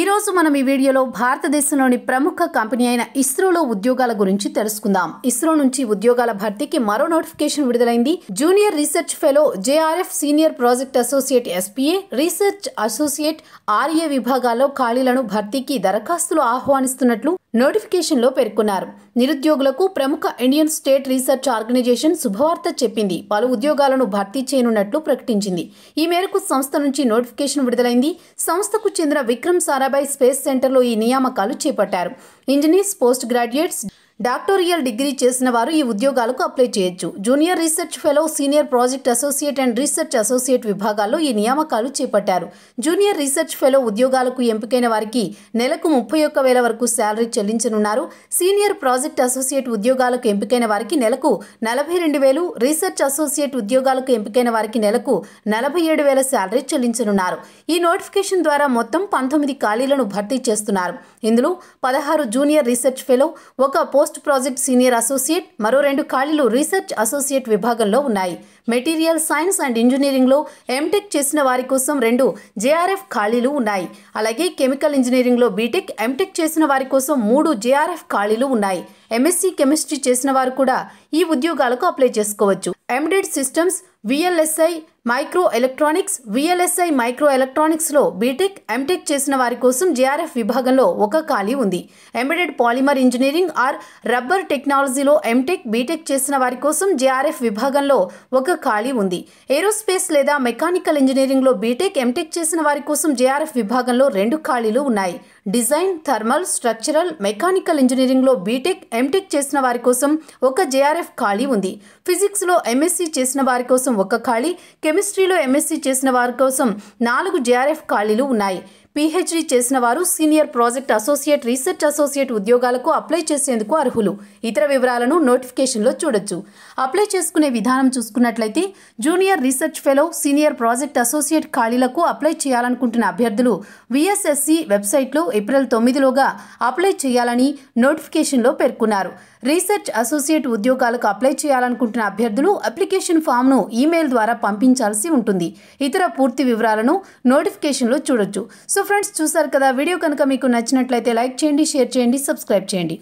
ఈరోజు మనం ఈ వీడియోలో భారతదేశంలోని ప్రముఖ కంపెనీ అయిన ఇస్రోలో ఉద్యోగాల గురించి తెలుసుకుందాం ఇస్రో నుంచి ఉద్యోగాల భర్తీకి మరో నోటిఫికేషన్ విడుదలైంది junior research fellow JRF senior project associate SPA research associate RA విభాగాల్లో ఖాళీలను భర్తీకి దరఖాస్తులు ఆహ్వానిస్తున్నట్లు నోటిఫికేషన్ లో పేర్కొన్నారు నిరుద్యోగులకు ప్రముఖ ఇండియన్ స్టేట్ రీసెర్చ్ ఆర్గనైజేషన్ శుభవార్త చెప్పింది పలు ఉద్యోగాలను భర్తీ చేయనున్నట్లు ప్రకటించింది ఈ మేరకు సంస్థ నుంచి నోటిఫికేషన్ విడుదలైంది సంస్థకు చెందిన విక్రమ్ సార్ అరబై స్పేస్ సెంటర్లో ఈ నియామకాలు చేపట్టారు engineers post graduates doctoral degree చేసిన వారు ఈ ఉద్యోగాలకు అప్లై చేయొచ్చు junior research fellow senior project associate and research associate విభాగాల్లో ఈ నియామకాలు చేపట్టారు జూనియర్ రీసెర్చ్ ఫెలో ఉద్యోగాలకు ఎంపికైన వారికి నెలకు ముప్పై ఒక్క వేల వరకు శాలరీ చెల్లించనున్నారు సీనియర్ ప్రాజెక్ట్ అసోసియేట్ ఉద్యోగాలకు ఎంపికైన వారికి నెలకు నలభై రెండు వేలు రీసెర్చ్ అసోసియేట్ ఉద్యోగాలకు ఎంపికైన వారికి నెలకు నలభై ఏడు వేల శాలరీ చెల్లించనున్నారు ఈ నోటిఫికేషన్ ద్వారా మొత్తం పంతొమ్మిది ఖాళీలను భర్తీ చేస్తున్నారు ఇందులో పదహారు జూనియర్ రీసెర్చ్ ఫెలో ఒక post post project senior associate మరో రెండు ఖాళీలు రీసెర్చ్ అసోసియేట్ విభాగంలో ఉన్నాయి మెటీరియల్ సైన్స్ అండ్ ఇంజనీరింగ్లో ఎంటెక్ చేసిన వారి కోసం రెండు జేఆర్ఎఫ్ ఖాళీలు ఉన్నాయి అలాగే కెమికల్ ఇంజనీరింగ్లో బీటెక్ ఎంటెక్ చేసిన వారి కోసం మూడు జేఆర్ఎఫ్ ఖాళీలు ఉన్నాయి ఎంఎస్సీ కెమిస్ట్రీ చేసిన వారు కూడా ఈ ఉద్యోగాలకు అప్లై చేసుకోవచ్చు embedded e systems VLSI micro electronics VLSI micro ఎలక్ట్రానిక్స్లో బీటెక్ ఎంటెక్ చేసిన వారి కోసం జేఆర్ఎఫ్ విభాగంలో ఒక ఖాళీ ఉంది embedded e polymer engineering or rubber టెక్నాలజీలో ఎంటెక్ బీటెక్ చేసిన వారి కోసం జేఆర్ఎఫ్ విభాగంలో ఒక ఖాళీ ఉంది ఏరోస్పేస్ లేదా మెకానికల్ ఇంజనీరింగ్లో బీటెక్ ఎంటెక్ చేసిన వారి కోసం జేఆర్ఎఫ్ విభాగంలో రెండు ఖాళీలు ఉన్నాయి డిజైన్ థర్మల్ స్ట్రక్చరల్ మెకానికల్ ఇంజనీరింగ్లో బీటెక్ ఎంటెక్ చేసిన వారి కోసం ఒక జేఆర్ఎఫ్ ఖాళీ ఉంది ఫిజిక్స్లో ఎంఎస్సీ చేసిన వారి కోసం ఒక ఖాళీ కెమిస్ట్రీలో ఎంఎస్సీ చేసిన వారి కోసం నాలుగు జేఆర్ఎఫ్ ఖాళీలు ఉన్నాయి పీహెచ్డీ చేసిన వారు senior project associate research associate ఉద్యోగాలకు అప్లై చేసేందుకు అర్హులు ఇతర వివరాలను నోటిఫికేషన్లో చూడొచ్చు అప్లై చేసుకునే విధానం చూసుకున్నట్లయితే junior research fellow senior project associate ఖాళీలకు అప్లై చేయాలనుకుంటున్న అభ్యర్థులు విఎస్ఎస్సి వెబ్సైట్లో ఏప్రిల్ తొమ్మిదిలోగా అప్లై చేయాలని నోటిఫికేషన్లో పేర్కొన్నారు రీసెర్చ్ అసోసియేట్ ఉద్యోగాలకు అప్లై చేయాలనుకుంటున్న అభ్యర్థులు అప్లికేషన్ ఫామ్ను ఈమెయిల్ ద్వారా పంపించాల్సి ఉంటుంది ఇతర పూర్తి వివరాలను నోటిఫికేషన్లో చూడొచ్చు సో సో ఫ్రెండ్స్ చూసారు కదా వీడియో కనుక మీకు నచ్చినట్లయితే లైక్ చేయండి షేర్ చేయండి సబ్స్క్రైబ్ చేయండి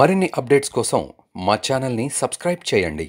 మరిన్ని అప్డేట్స్ కోసం మా ఛానల్ని సబ్స్క్రైబ్ చేయండి